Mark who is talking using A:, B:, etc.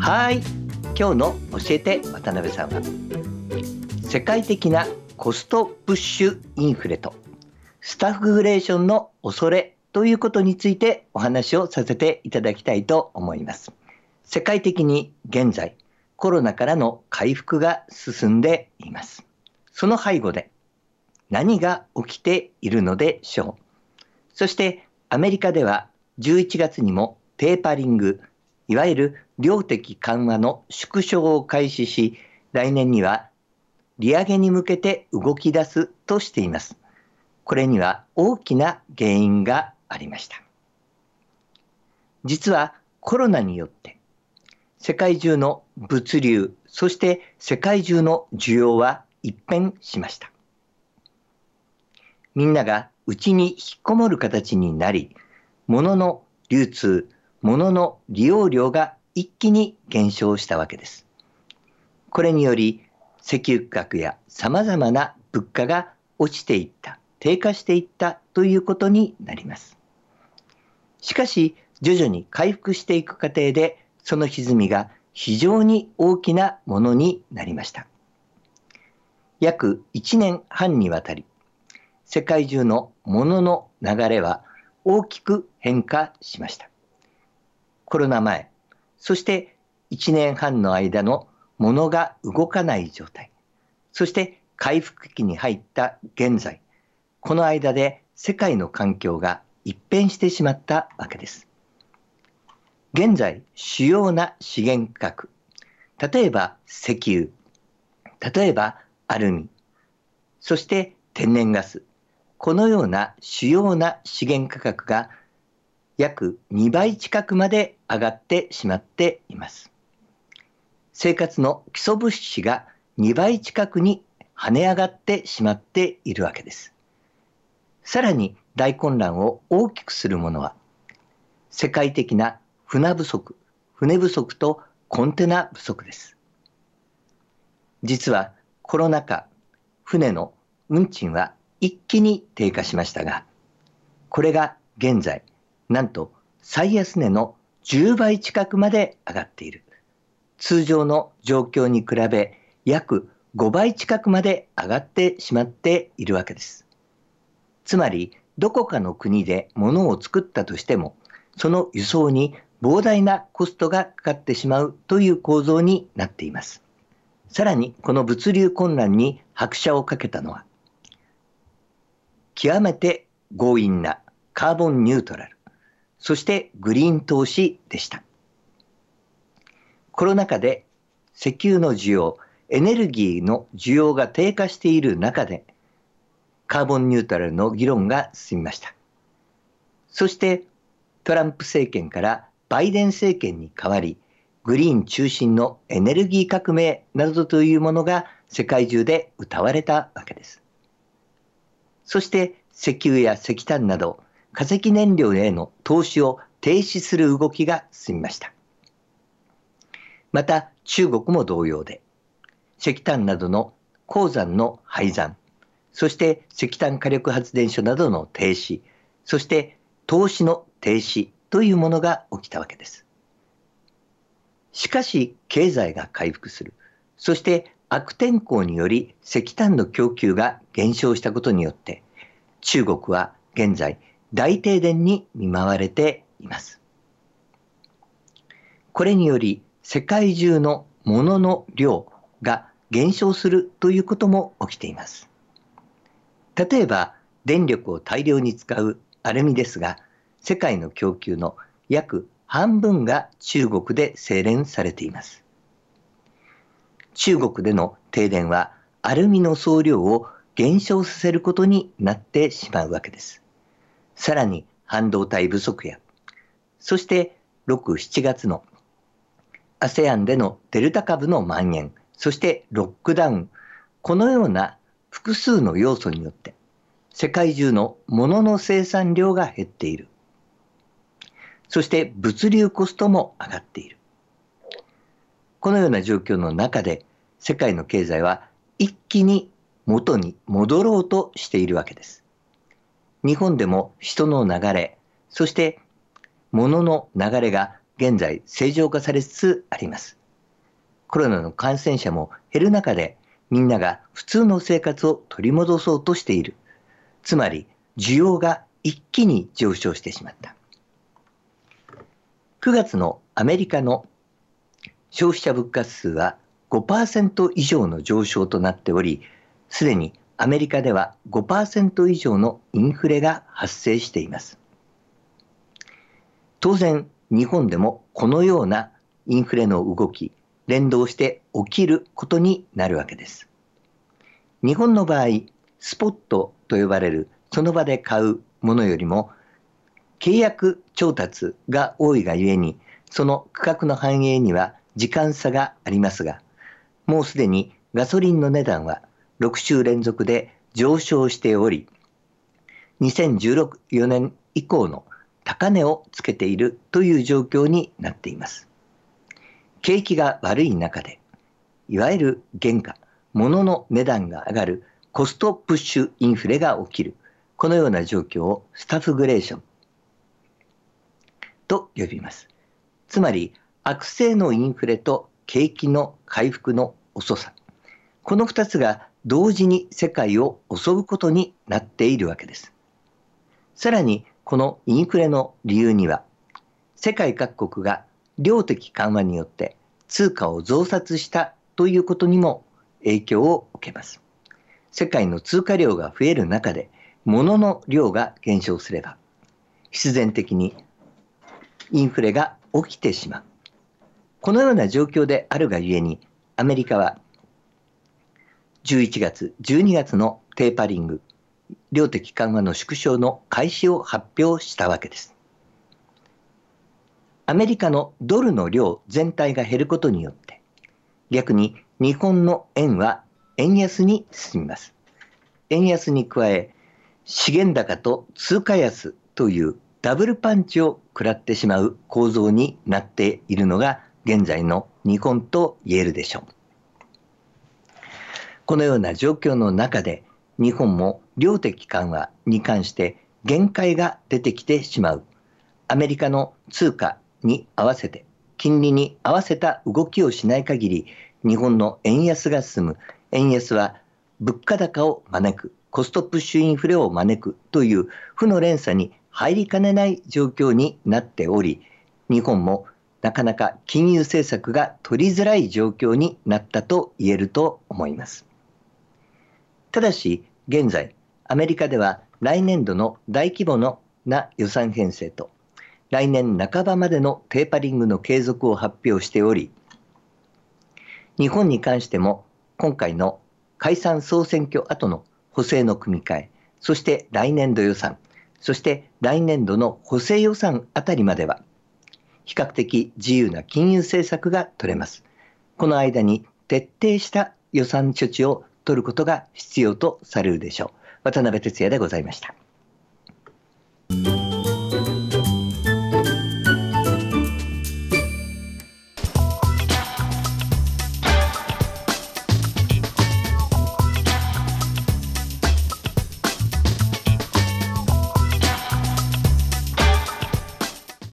A: はい今日の「教えて渡辺さんは」世界的なコストプッシュインフレとスタッフグレーションの恐れということについてお話をさせていただきたいと思います。世界的に現在コロナからの回復が進んでいます。その背後で何が起きているのでしょうそしてアメリカでは11月にもテーパリングいわゆる量的緩和の縮小を開始し来年には利上げに向けて動き出すとしていますこれには大きな原因がありました実はコロナによって世界中の物流そして世界中の需要は一変しましたみんなが内に引きこもる形になり、物の流通、物の利用量が一気に減少したわけです。これにより、石油価格や様々な物価が落ちていった、低下していったということになります。しかし、徐々に回復していく過程で、その歪みが非常に大きなものになりました。約1年半にわたり、世界中の物の流れは大きく変化しました。コロナ前、そして1年半の間の物が動かない状態、そして回復期に入った現在、この間で世界の環境が一変してしまったわけです。現在、主要な資源価格、例えば石油、例えばアルミ、そして天然ガス、このような主要な資源価格が約2倍近くまで上がってしまっています。生活の基礎物資が2倍近くに跳ね上がってしまっているわけです。さらに大混乱を大きくするものは世界的な船不足、船不足とコンテナ不足です。実はコロナ禍、船の運賃は一気に低下しましたが、これが現在、なんと最安値の10倍近くまで上がっている。通常の状況に比べ約5倍近くまで上がってしまっているわけです。つまり、どこかの国で物を作ったとしても、その輸送に膨大なコストがかかってしまうという構造になっています。さらに、この物流混乱に拍車をかけたのは、極めて強引なカーボンニュートラル、そしてグリーン投資でした。コロナ禍で石油の需要、エネルギーの需要が低下している中で、カーボンニュートラルの議論が進みました。そしてトランプ政権からバイデン政権に代わり、グリーン中心のエネルギー革命などというものが世界中で歌われたわけです。そして石油や石炭など化石燃料への投資を停止する動きが進みました。また中国も同様で石炭などの鉱山の廃山そして石炭火力発電所などの停止そして投資の停止というものが起きたわけです。しかし経済が回復するそして悪天候により石炭の供給が減少したことによって中国は現在大停電に見舞われていますこれにより世界中の物の量が減少するということも起きています例えば電力を大量に使うアルミですが世界の供給の約半分が中国で精錬されています中国での停電はアルミの総量を減少させることになってしまうわけです。さらに半導体不足や、そして6、7月の ASEAN でのデルタ株の蔓延、そしてロックダウン、このような複数の要素によって、世界中の物の生産量が減っている。そして物流コストも上がっている。このような状況の中で、世界の経済は一気に元に戻ろうとしているわけです。日本でも人の流れ、そして物の流れが現在正常化されつつあります。コロナの感染者も減る中でみんなが普通の生活を取り戻そうとしている。つまり需要が一気に上昇してしまった。9月のアメリカの消費者物価指数は5%以上の上昇となっておりすでにアメリカでは5%以上のインフレが発生しています当然日本でもこのようなインフレの動き連動して起きることになるわけです日本の場合スポットと呼ばれるその場で買うものよりも契約調達が多いがゆえにその価格の反映には時間差がありますがもうすでにガソリンの値段は6週連続で上昇しており、2014年以降の高値をつけているという状況になっています。景気が悪い中で、いわゆる原価、物の値段が上がるコストプッシュインフレが起きる、このような状況をスタッフグレーションと呼びます。つまり、悪性のインフレと景気の回復の遅さこの2つが同時に世界を襲うことになっているわけですさらにこのインフレの理由には世界各国が量的緩和によって通貨を増刷したということにも影響を受けます世界の通貨量が増える中で物の量が減少すれば必然的にインフレが起きてしまうこのような状況であるがゆえにアメリカは11月、12月のテーパリング、量的緩和の縮小の開始を発表したわけです。アメリカのドルの量全体が減ることによって、逆に日本の円は円安に進みます。円安に加え、資源高と通貨安というダブルパンチを食らってしまう構造になっているのが現在の日本と言えるでしょう。このような状況の中で日本も量的緩和に関して限界が出てきてしまうアメリカの通貨に合わせて金利に合わせた動きをしない限り日本の円安が進む円安は物価高を招くコストプッシュインフレを招くという負の連鎖に入りかねない状況になっており日本もなかなか金融政策が取りづらい状況になったと言えると思います。ただし、現在、アメリカでは来年度の大規模のな予算編成と、来年半ばまでのテーパリングの継続を発表しており、日本に関しても今回の解散総選挙後の補正の組み替え、そして来年度予算、そして来年度の補正予算あたりまでは、比較的自由な金融政策が取れます。この間に徹底した予算処置を取ることが必要とされるでしょう。渡辺哲也でございました。